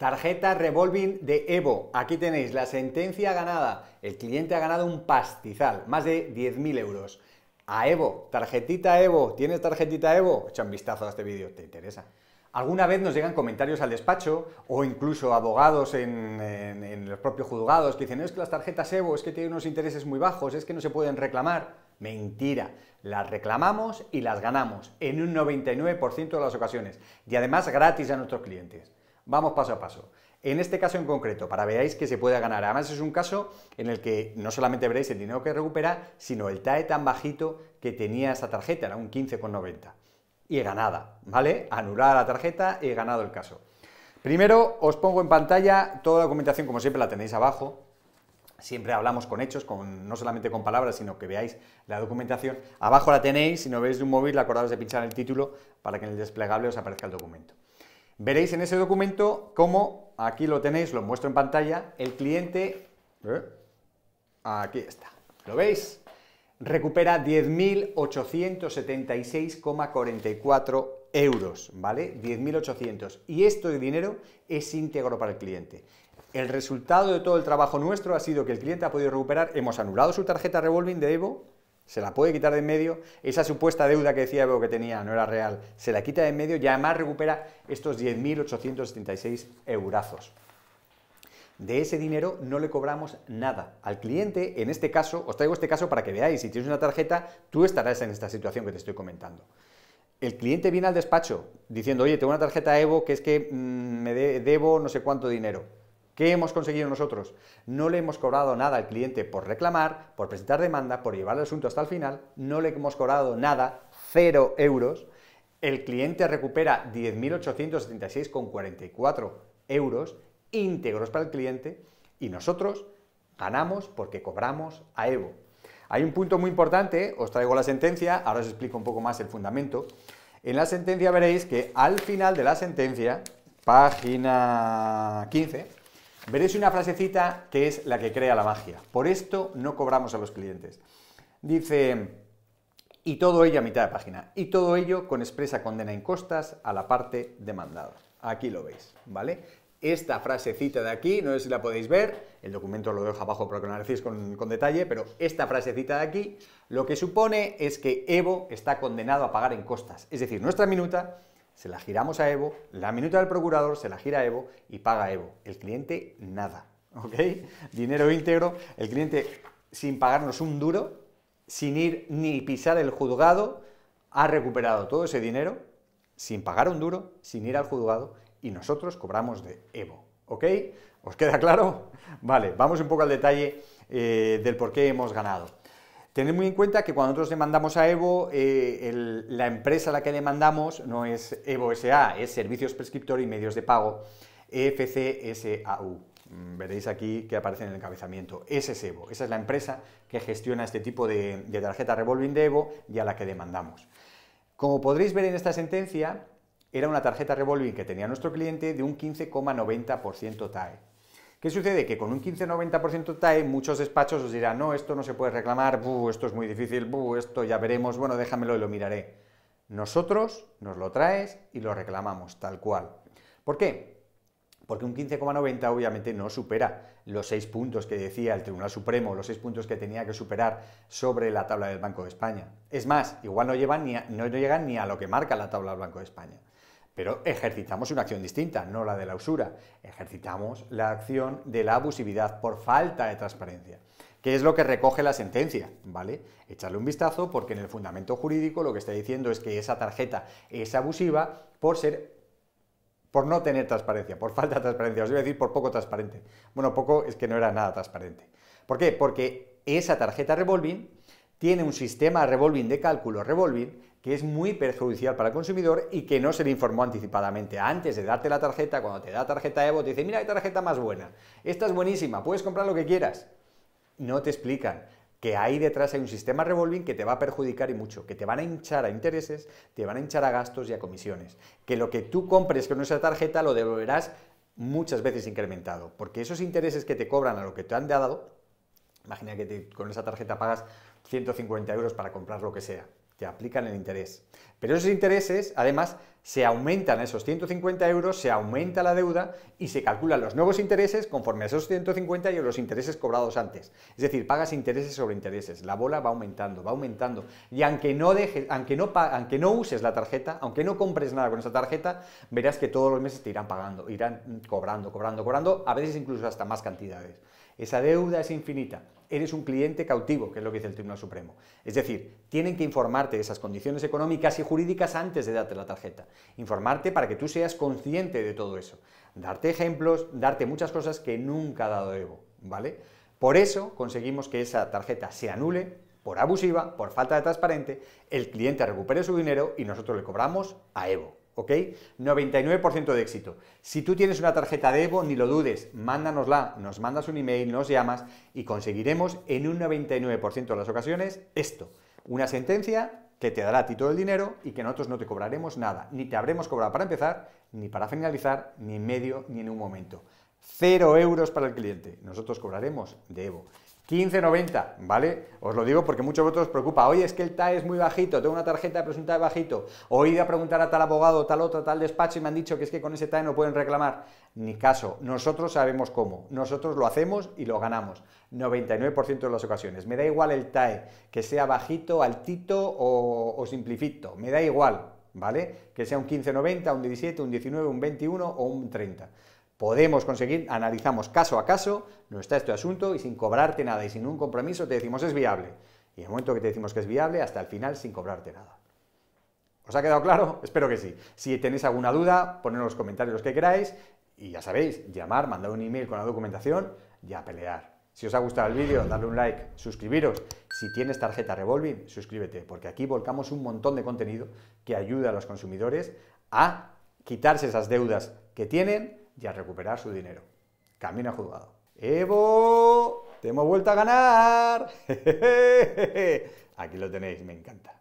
Tarjeta revolving de Evo. Aquí tenéis la sentencia ganada. El cliente ha ganado un pastizal, más de 10.000 euros. A Evo, tarjetita Evo. ¿Tienes tarjetita Evo? Echa un vistazo a este vídeo, te interesa. Alguna vez nos llegan comentarios al despacho o incluso abogados en, los propios juzgados que dicen, es que las tarjetas Evo es que tienen unos intereses muy bajos, es que no se pueden reclamar. Mentira, las reclamamos y las ganamos en un 99% de las ocasiones y además gratis a nuestros clientes. Vamos paso a paso. En este caso en concreto, para veáis que se puede ganar. Además es un caso en el que no solamente veréis el dinero que recupera, sino el TAE tan bajito que tenía esa tarjeta, era un 15,90. Y he ganada, ¿vale? Anulada la tarjeta y ganado el caso. Primero os pongo en pantalla toda la documentación, como siempre la tenéis abajo. Siempre hablamos con hechos, no solamente con palabras, sino que veáis la documentación. Abajo la tenéis, si no veis de un móvil, acordáis de pinchar el título para que en el desplegable os aparezca el documento. Veréis en ese documento cómo, aquí lo tenéis, lo muestro en pantalla, el cliente, ¿eh? aquí está, ¿lo veis? Recupera 10.876,44 euros, ¿vale? 10.800. Y esto de dinero es íntegro para el cliente. El resultado de todo el trabajo nuestro ha sido que el cliente ha podido recuperar, hemos anulado su tarjeta revolving de Evo, se la puede quitar de en medio, esa supuesta deuda que decía Evo que tenía, no era real, se la quita de en medio y además recupera estos 10.876 eurazos. De ese dinero no le cobramos nada. Al cliente, en este caso, os traigo este caso para que veáis, si tienes una tarjeta, tú estarás en esta situación que te estoy comentando. El cliente viene al despacho diciendo, oye, tengo una tarjeta Evo que es que mm, me debo no sé cuánto dinero ¿Qué hemos conseguido nosotros? No le hemos cobrado nada al cliente por reclamar, por presentar demanda, por llevar el asunto hasta el final, no le hemos cobrado nada, cero euros. El cliente recupera 10.876,44 euros íntegros para el cliente y nosotros ganamos porque cobramos a Evo. Hay un punto muy importante, os traigo la sentencia, ahora os explico un poco más el fundamento. En la sentencia veréis que al final de la sentencia, página 15, Veréis una frasecita que es la que crea la magia. Por esto no cobramos a los clientes. Dice, y todo ello a mitad de página. Y todo ello con expresa condena en costas a la parte demandada. Aquí lo veis, ¿vale? Esta frasecita de aquí, no sé si la podéis ver, el documento lo dejo abajo para que lo analicéis con, con detalle, pero esta frasecita de aquí lo que supone es que Evo está condenado a pagar en costas. Es decir, nuestra minuta se la giramos a Evo, la minuta del procurador se la gira a Evo y paga Evo. El cliente nada, ¿ok? Dinero íntegro, el cliente sin pagarnos un duro, sin ir ni pisar el juzgado, ha recuperado todo ese dinero sin pagar un duro, sin ir al juzgado y nosotros cobramos de Evo, ¿ok? ¿Os queda claro? Vale, vamos un poco al detalle eh, del por qué hemos ganado. Tened muy en cuenta que cuando nosotros demandamos a Evo, eh, la empresa a la que demandamos no es Evo SA, es Servicios Prescriptor y Medios de Pago, EFCSAU. Mm, veréis aquí que aparece en el encabezamiento. Ese es Evo, esa es la empresa que gestiona este tipo de, de tarjeta revolving de Evo y a la que demandamos. Como podréis ver en esta sentencia, era una tarjeta revolving que tenía nuestro cliente de un 15,90% TAE. ¿Qué sucede? Que con un 15,90% TAE muchos despachos os dirán, no, esto no se puede reclamar, esto es muy difícil, esto ya veremos, bueno, déjamelo y lo miraré. Nosotros nos lo traes y lo reclamamos tal cual. ¿Por qué? Porque un 15,90 obviamente no supera los 6 puntos que decía el Tribunal Supremo, los seis puntos que tenía que superar sobre la tabla del Banco de España. Es más, igual no, no llegan ni a lo que marca la tabla del Banco de España pero ejercitamos una acción distinta, no la de la usura. Ejercitamos la acción de la abusividad por falta de transparencia, que es lo que recoge la sentencia, ¿vale? Echarle un vistazo porque en el fundamento jurídico lo que está diciendo es que esa tarjeta es abusiva por ser por no tener transparencia, por falta de transparencia, os iba a decir por poco transparente. Bueno, poco es que no era nada transparente. ¿Por qué? Porque esa tarjeta revolving tiene un sistema revolving de cálculo revolving que es muy perjudicial para el consumidor y que no se le informó anticipadamente. Antes de darte la tarjeta, cuando te da tarjeta Evo, te dice, mira, hay tarjeta más buena, esta es buenísima, puedes comprar lo que quieras. No te explican que ahí detrás hay un sistema revolving que te va a perjudicar y mucho, que te van a hinchar a intereses, te van a hinchar a gastos y a comisiones, que lo que tú compres con esa tarjeta lo devolverás muchas veces incrementado, porque esos intereses que te cobran a lo que te han dado Imagina que con esa tarjeta pagas 150 euros para comprar lo que sea. Te aplican el interés. Pero esos intereses, además, se aumentan a esos 150 euros, se aumenta la deuda y se calculan los nuevos intereses conforme a esos 150 y los intereses cobrados antes. Es decir, pagas intereses sobre intereses. La bola va aumentando, va aumentando. Y aunque no, dejes, aunque no, aunque no uses la tarjeta, aunque no compres nada con esa tarjeta, verás que todos los meses te irán pagando, irán cobrando, cobrando, cobrando, a veces incluso hasta más cantidades. Esa deuda es infinita. Eres un cliente cautivo, que es lo que dice el Tribunal Supremo. Es decir, tienen que informarte de esas condiciones económicas y jurídicas antes de darte la tarjeta. Informarte para que tú seas consciente de todo eso. Darte ejemplos, darte muchas cosas que nunca ha dado Evo, ¿vale? Por eso conseguimos que esa tarjeta se anule por abusiva, por falta de transparente, el cliente recupere su dinero y nosotros le cobramos a Evo. ¿ok? 99% de éxito. Si tú tienes una tarjeta de Evo, ni lo dudes, mándanosla, nos mandas un email, nos llamas y conseguiremos en un 99% de las ocasiones esto, una sentencia que te dará a ti todo el dinero y que nosotros no te cobraremos nada, ni te habremos cobrado para empezar, ni para finalizar, ni en medio, ni en un momento. Cero euros para el cliente. Nosotros cobraremos de Evo. 15,90, ¿vale? Os lo digo porque muchos de vosotros os preocupa, oye, es que el TAE es muy bajito, tengo una tarjeta de presunta de bajito, o he ido a preguntar a tal abogado, tal otro, tal despacho y me han dicho que es que con ese TAE no pueden reclamar. Ni caso, nosotros sabemos cómo, nosotros lo hacemos y lo ganamos, 99% de las ocasiones. Me da igual el TAE, que sea bajito, altito o, o simplifito, me da igual, ¿vale? Que sea un 15,90, un 17, un 19, un 21 o un 30 podemos conseguir, analizamos caso a caso, no está este asunto y sin cobrarte nada y sin un compromiso te decimos es viable. Y en el momento que te decimos que es viable, hasta el final sin cobrarte nada. ¿Os ha quedado claro? Espero que sí. Si tenéis alguna duda, poned en los comentarios los que queráis y ya sabéis, llamar, mandar un email con la documentación y a pelear. Si os ha gustado el vídeo, dadle un like, suscribiros. Si tienes tarjeta Revolving, suscríbete, porque aquí volcamos un montón de contenido que ayuda a los consumidores a quitarse esas deudas que tienen y a recuperar su dinero. Camino a juzgado. ¡Evo! ¡Te hemos vuelto a ganar! Aquí lo tenéis, me encanta.